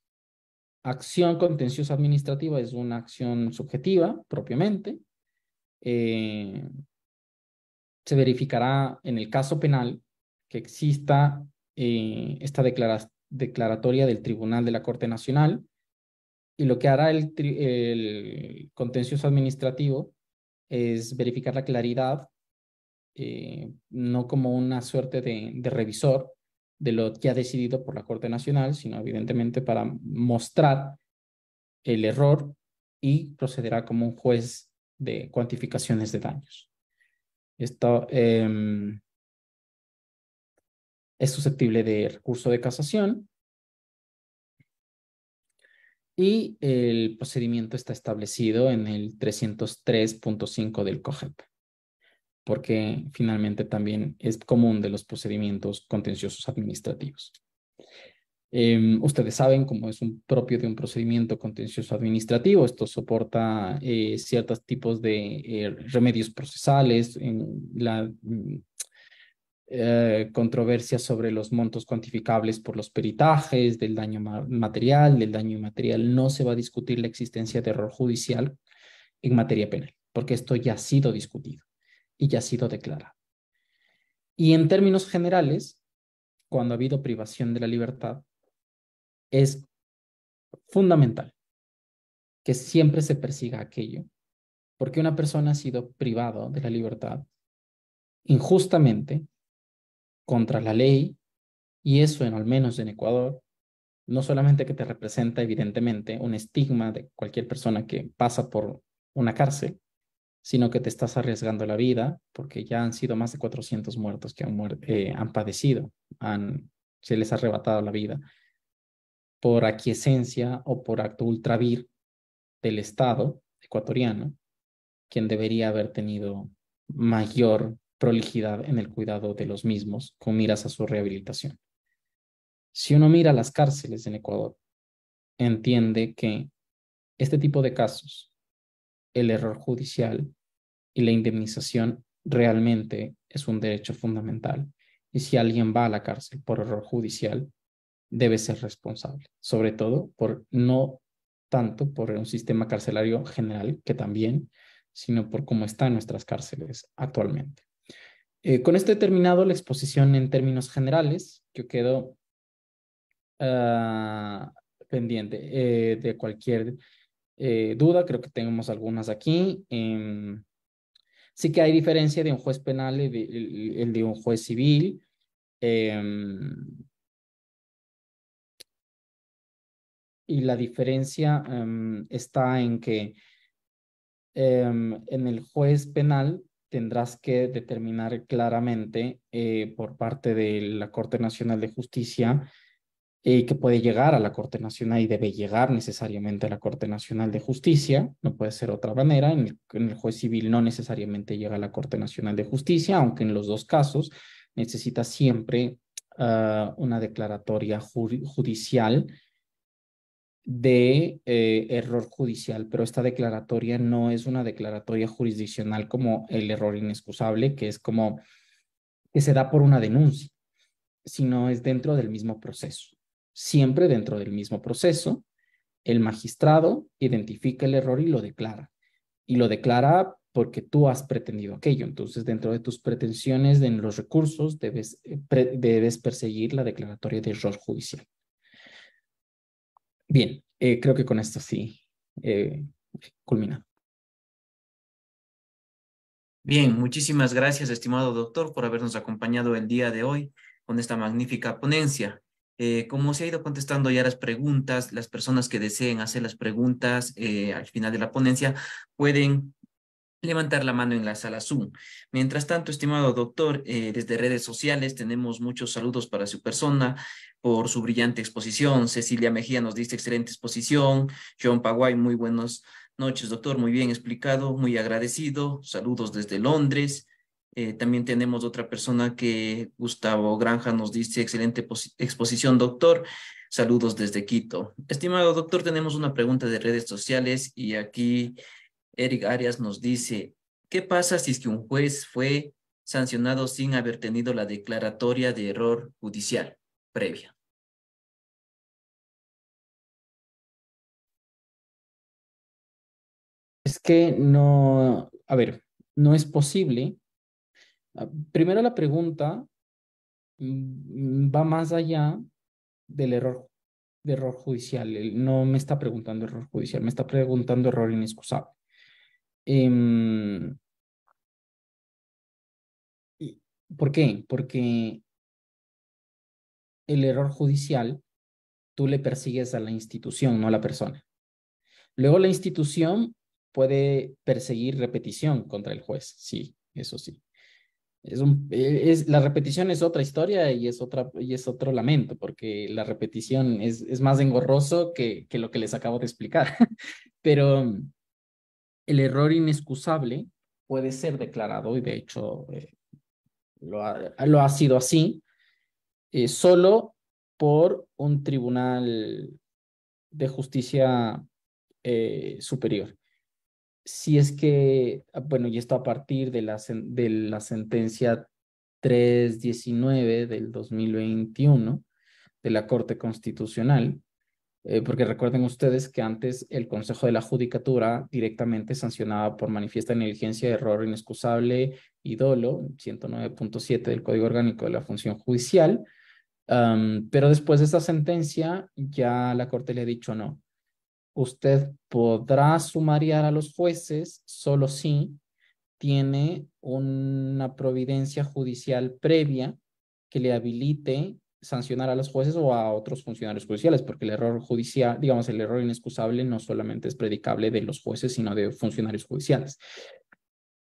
acción contenciosa administrativa es una acción subjetiva propiamente. Eh, se verificará en el caso penal que exista esta declaratoria del Tribunal de la Corte Nacional y lo que hará el contencioso administrativo es verificar la claridad, eh, no como una suerte de, revisor de lo ha decidido por la Corte Nacional, sino evidentemente para mostrar el error y procederá como un juez de cuantificaciones de daños. Esto em, es susceptible de recurso de casación y el procedimiento está establecido en el 303.5 del COGEP, porque finalmente también es común de los procedimientos contenciosos administrativos. Em, ustedes saben cómo es un propio de un procedimiento contencioso administrativo. Esto soporta eh, ciertos tipos de eh, remedios procesales, en la eh, controversia sobre los montos cuantificables por los peritajes, del daño material, del daño inmaterial. No se va a discutir la existencia de error judicial en materia penal, porque esto ya ha sido discutido y ya ha sido declarado. Y en términos generales, cuando ha habido privación de la libertad, es fundamental que siempre se persiga aquello, porque una persona ha sido privada de la libertad injustamente contra la ley, y eso en al menos en Ecuador, no solamente que te representa evidentemente un estigma de cualquier persona que pasa por una cárcel, sino que te estás arriesgando la vida porque ya han sido más de 400 muertos que han, eh, han padecido, se les ha arrebatado la vida por aquiescencia o por acto ultravir del Estado ecuatoriano, quien debería haber tenido mayor prolijidad en el cuidado de los mismos con miras a su rehabilitación. Si uno mira las cárceles en Ecuador, entiende que este tipo de casos, el error judicial y la indemnización realmente es un derecho fundamental. Y si alguien va a la cárcel por error judicial, debe ser responsable, sobre todo por no tanto por un sistema carcelario general que también, sino por cómo están nuestras cárceles actualmente. Eh, con esto he terminado la exposición en términos generales. Yo quedo ah, pendiente eh, de cualquier eh, duda. Creo que tenemos algunas aquí. Em, sí que hay diferencia de un juez penal y el, de un juez civil. Em, y la diferencia em, está en que en el juez penal tendrás que determinar claramente eh, por parte de la Corte Nacional de Justicia eh, que puede llegar a la Corte Nacional y debe llegar necesariamente a la Corte Nacional de Justicia, no puede ser otra manera, en el, juez civil no necesariamente llega a la Corte Nacional de Justicia, aunque en los dos casos necesita siempre ah, una declaratoria judicial de eh, error judicial, pero esta declaratoria no es una declaratoria jurisdiccional como el error inexcusable, que es como que se da por una denuncia, sino es dentro del mismo proceso. Siempre dentro del mismo proceso, el magistrado identifica el error y lo declara. Y lo declara porque tú has pretendido aquello. Entonces, dentro de tus pretensiones en los recursos, debes, eh, debes perseguir la declaratoria de error judicial. Bien, eh, creo que con esto sí eh, culminado. Bien, muchísimas gracias, estimado doctor, por habernos acompañado el día de hoy con esta magnífica ponencia. Eh, como se ha ido contestando ya las preguntas, las personas que deseen hacer las preguntas eh, al final de la ponencia pueden levantar la mano en la sala Zoom. Mientras tanto, estimado doctor, eh, desde redes sociales tenemos muchos saludos para su persona por su brillante exposición. Cecilia Mejía nos dice excelente exposición. John Paguay, muy buenas noches, doctor. Muy bien explicado, muy agradecido. Saludos desde Londres. Eh, también tenemos otra persona que Gustavo Granja nos dice excelente exposición, doctor. Saludos desde Quito. Estimado doctor, tenemos una pregunta de redes sociales y aquí Eric Arias nos dice, ¿qué pasa si es que un juez fue sancionado sin haber tenido la declaratoria de error judicial previa? Es que no, a ver, no es posible. Ah, primero la pregunta mm, va más allá del error, de error judicial. No me está preguntando error judicial, me está preguntando error inexcusable. Em, ¿Por qué? Porque el error judicial tú le persigues a la institución, no a la persona. Luego la institución puede perseguir repetición contra el juez, sí, eso sí. Es, e, la repetición es otra historia y es, otra, y es otro lamento, porque la repetición es, más engorroso que, que lo que les acabo de explicar. Pero el error inexcusable puede ser declarado, y de hecho eh, lo, ha, sido así, eh, solo por un tribunal de justicia eh, superior. Si es que, ah, bueno, y esto a partir de la, de la sentencia 319 del 2021 de la Corte Constitucional, eh, porque recuerden ustedes que antes el Consejo de la Judicatura directamente sancionaba por manifiesta negligencia, error inexcusable y dolo, 109.7 del Código Orgánico de la Función Judicial, pero después de esta sentencia ya la Corte le ha dicho no. Usted podrá sumariar a los jueces solo si tiene una providencia judicial previa que le habilite sancionar a los jueces o a otros funcionarios judiciales, porque el error judicial, digamos, el error inexcusable no solamente es predicable de los jueces, sino de funcionarios judiciales.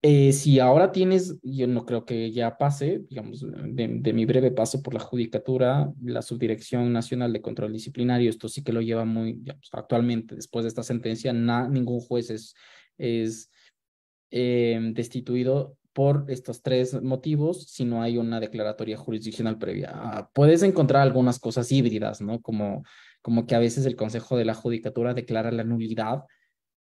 Eh, si ahora tienes, yo no creo que ya pase, digamos, de, mi breve paso por la Judicatura, la Subdirección Nacional de Control Disciplinario, esto sí que lo lleva muy, actualmente, después de esta sentencia, ningún juez es, eh, destituido por estos tres motivos si no hay una declaratoria jurisdiccional previa. Ah, puedes encontrar algunas cosas híbridas, ¿no? Como, como que a veces el Consejo de la Judicatura declara la nulidad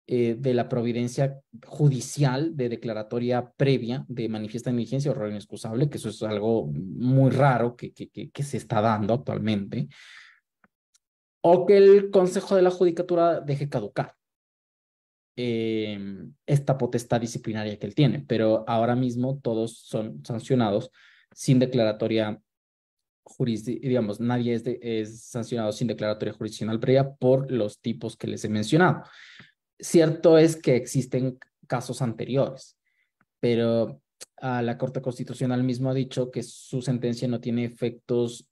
eh, de la providencia judicial de declaratoria previa de manifiesta negligencia o error inexcusable, que eso es algo muy raro que, que, que se está dando actualmente, o que el Consejo de la Judicatura deje caducar eh, esta potestad disciplinaria que él tiene, pero ahora mismo todos son sancionados sin declaratoria jurisdiccional, digamos, nadie es, sancionado sin declaratoria jurisdiccional previa por los tipos que les he mencionado. Cierto es que existen casos anteriores, pero a ah, la Corte Constitucional mismo ha dicho que su sentencia no tiene efectos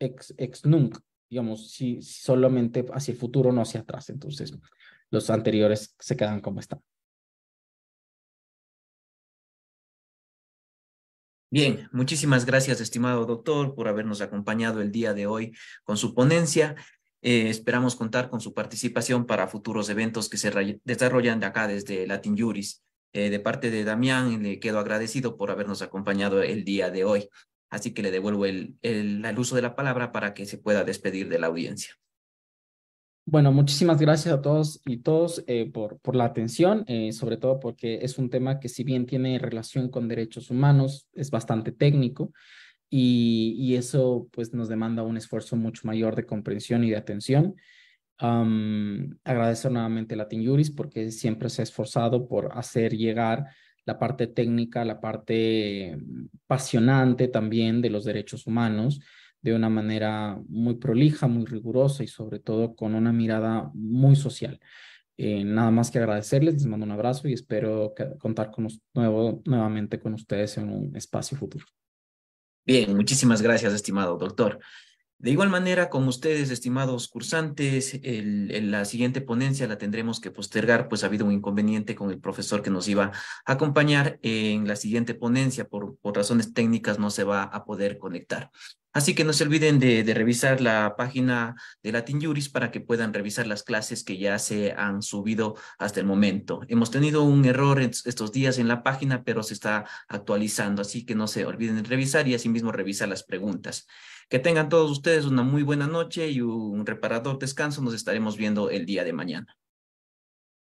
ex, ex nunc, digamos, si, si solamente hacia el futuro, no hacia atrás. Entonces, los anteriores se quedan como están. Bien, muchísimas gracias, estimado doctor, por habernos acompañado el día de hoy con su ponencia. Eh, esperamos contar con su participación para futuros eventos que se desarrollan de acá desde Latin Juris. Eh, de parte de Damián, le quedo agradecido por habernos acompañado el día de hoy. Así que le devuelvo el uso de la palabra para que se pueda despedir de la audiencia. Bueno, muchísimas gracias a todos y todos eh, por, por, la atención, eh, sobre todo porque es un tema que si bien tiene relación con derechos humanos, es bastante técnico y, eso pues nos demanda un esfuerzo mucho mayor de comprensión y de atención. Agradezco agradecer nuevamente a Latin Juris porque siempre se ha esforzado por hacer llegar la parte técnica, la parte mm, pasionante también de los derechos humanos de una manera muy prolija, muy rigurosa y sobre todo con una mirada muy social. Eh, nada más que agradecerles, les mando un abrazo y espero contar con nuevo, nuevamente con ustedes en un espacio futuro. Bien, muchísimas gracias, estimado doctor. De igual manera, con ustedes, estimados cursantes, la siguiente ponencia la tendremos que postergar, pues ha habido un inconveniente con el profesor que nos iba a acompañar en la siguiente ponencia. Por, por razones técnicas no se va a poder conectar. Así que no se olviden de, revisar la página de Latin Juris para que puedan revisar las clases que ya se han subido hasta el momento. Hemos tenido un error estos días en la página, pero se está actualizando, así que no se olviden de revisar y asimismo revisar las preguntas. Que tengan todos ustedes una muy buena noche y un reparador descanso. Nos estaremos viendo el día de mañana.